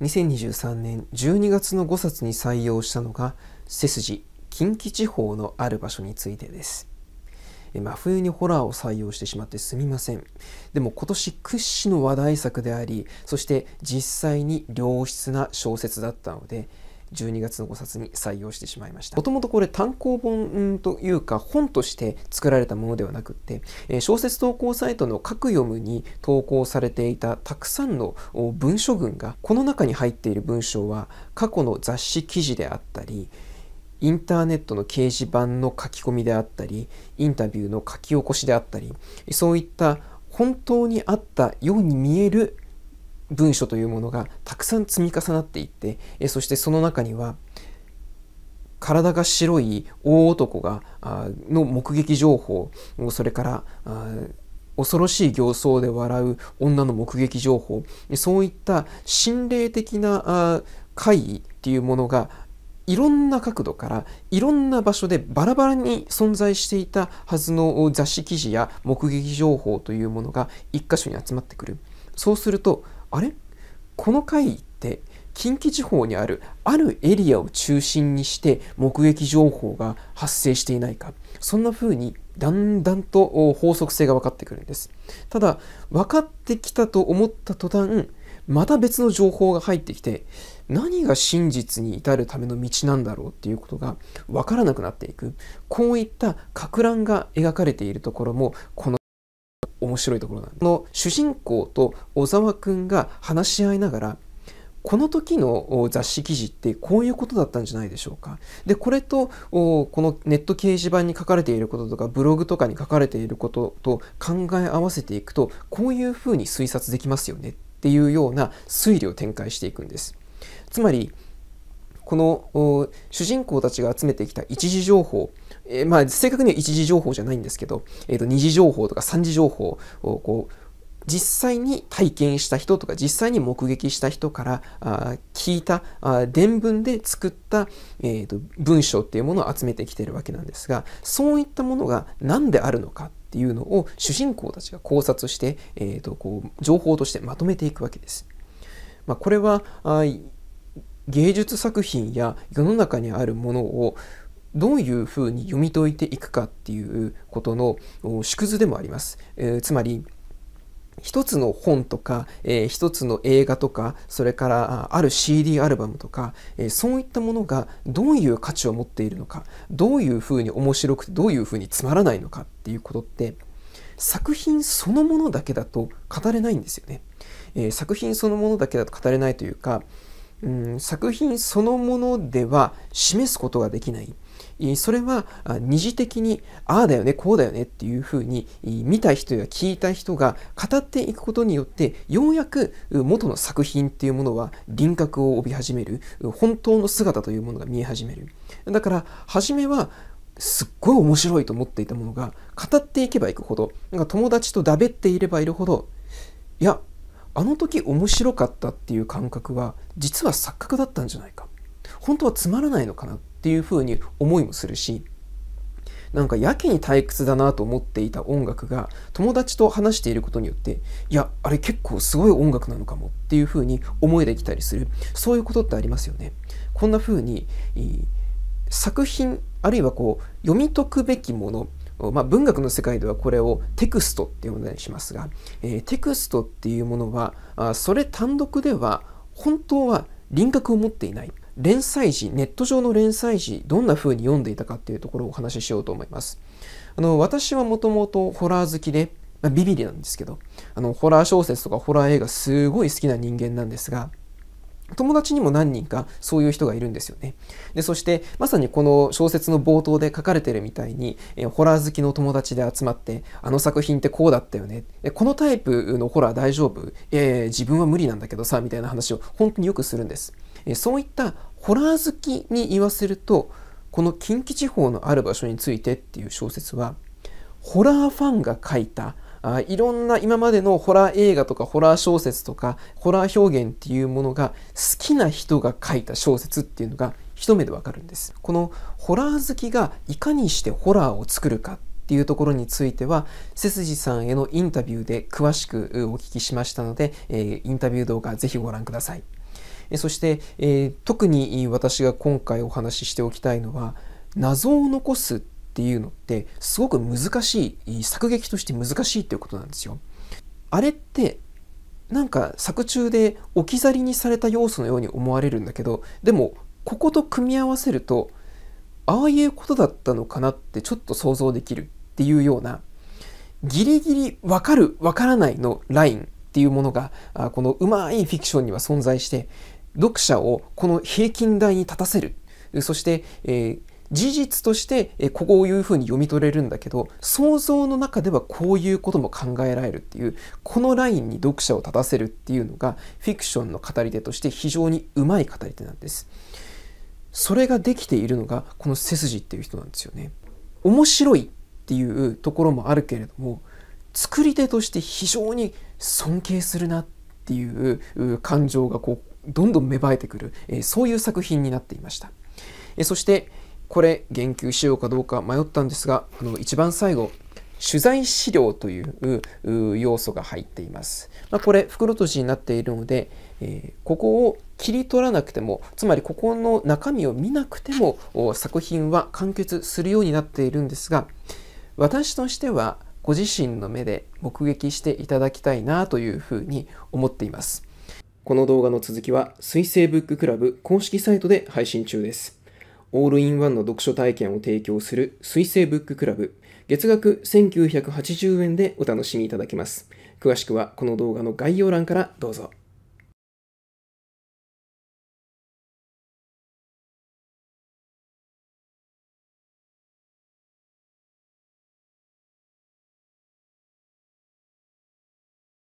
2023年12月の5冊に採用したのが背筋近畿地方のある場所についてです真冬にホラーを採用してしまってすみませんでも今年屈指の話題作でありそして実際に良質な小説だったので12月の5冊に採用してしまいましたもともとこれ単行本というか本として作られたものではなくって小説投稿サイトの各読むに投稿されていたたくさんの文書群がこの中に入っている文章は過去の雑誌記事であったりインターネットの掲示板の書き込みであったりインタビューの書き起こしであったりそういった本当にあったように見える文書というものがたくさん積み重なっていってえそしてその中には体が白い大男があの目撃情報それから恐ろしい形相で笑う女の目撃情報そういった心霊的な怪異っていうものがいろんな角度からいろんな場所でバラバラに存在していたはずの雑誌記事や目撃情報というものが一箇所に集まってくるそうするとあれこの回って近畿地方にあるあるエリアを中心にして目撃情報が発生していないかそんな風にだんだんと法則性が分かってくるんですただ分かってきたと思った途端また別の情報が入ってきて何が真実に至るための道なんだろうっていうことが分からなくなっていくこういったか乱が描かれているところもこの面白いところなんでの主人公と小沢くんが話し合いながらこの時の雑誌記事ってこういうことだったんじゃないでしょうか。で、これと、このネット掲示板に書かれていることとか、ブログとかに書かれていることと考え合わせていくと、こういうふうに推察できますよねっていうような推理を展開していくんです。つまり、この主人公たちが集めてきた一時情報、えー、まあ、正確には一次情報じゃないんですけど、えー、と二次情報とか三次情報をこう実際に体験した人とか実際に目撃した人からあ聞いたあ伝聞で作った、えーと、文章っていうものを集めてきてるわけなんですがそういったものが何であるのかっていうのを主人公たちが考察して、えーと、こう情報としてまとめていくわけです。まあ、これは芸術作品や世の中にあるものをどういうふうに読み解いていくかっていうことの縮図でもあります。えー、つまり一つの本とか、えー、一つの映画とかそれからある CD アルバムとか、えー、そういったものがどういう価値を持っているのかどういうふうに面白くてどういうふうにつまらないのかっていうことって作品そのものだけだと語れないんですよね。えー、作品そのものだけだと語れないというかうん、作品そのものでは示すことができない。それは二次的にああだよねこうだよねっていうふうに見た人や聞いた人が語っていくことによってようやく元の作品っていうものは輪郭を帯び始める本当の姿というものが見え始めるだから初めはすっごい面白いと思っていたものが語っていけばいくほどなんか友達とだべっていればいるほどいやあの時面白かったっていう感覚は実は錯覚だったんじゃないか本当はつまらないのかなっていうふうに思いもするしなんかやけに退屈だなと思っていた音楽が友達と話していることによっていやあれ結構すごい音楽なのかもっていうふうに思えてきたりするそういうことってありますよね。こんなふうに作品あるいはこう読み解くべきものまあ、文学の世界ではこれをテクストって呼んだりしますが、えー、テクストっていうものはあそれ単独では本当は輪郭を持っていない連載時ネット上の連載時どんな風に読んでいたかっていうところをお話ししようと思いますあの私はもともとホラー好きで、まあ、ビビリなんですけどあのホラー小説とかホラー映画すごい好きな人間なんですが友達にも何人かそういう人がいるんですよね。でそしてまさにこの小説の冒頭で書かれてるみたいに、えホラー好きの友達で集まってあの作品ってこうだったよねこのタイプのホラー大丈夫、えー、自分は無理なんだけどさみたいな話を本当によくするんです。えそういったホラー好きに言わせるとこの近畿地方のある場所についてっていう小説はホラーファンが書いたあいろんな今までのホラー映画とかホラー小説とかホラー表現っていうものが好きな人が書いた小説っていうのが一目でわかるんです。このホラー好きがいかにしてホラーを作るかっていうところについては背筋さんへのインタビューで詳しくお聞きしましたので、えインタビュー動画ぜひご覧ください。そして、え特に私が今回お話ししておきたいのは謎を残すっていうのってすごく難しい作劇として難しいっていうことなんですよ。あれってなんか作中で置き去りにされた要素のように思われるんだけどでもここと組み合わせるとああいうことだったのかなってちょっと想像できるっていうようなギリギリ分かる分からないのラインっていうものがこのうまいフィクションには存在して読者をこの平均台に立たせるそして、えー、事実としてここをいうふうに読み取れるんだけど想像の中ではこういうことも考えられるっていうこのラインに読者を立たせるっていうのがフィクションの語り手として非常にうまい語り手なんです。それができているのがこの背筋っていう人なんですよね。面白いっていうところもあるけれども作り手として非常に尊敬するなっていう感情がこうどんどん芽生えてくる、えそういう作品になっていました。えそしてこれ言及しようかどうか迷ったんですがあの一番最後取材資料という要素が入っています。まあ、これ袋閉じになっているので、えー、ここを切り取らなくてもつまりここの中身を見なくても作品は完結するようになっているんですが私としてはご自身の目で目撃していただきたいなというふうに思っています。この動画の続きは水星ブッククラブ公式サイトで配信中です。オールインワンの読書体験を提供する水星ブッククラブ月額1980円でお楽しみいただけます詳しくはこの動画の概要欄からどうぞ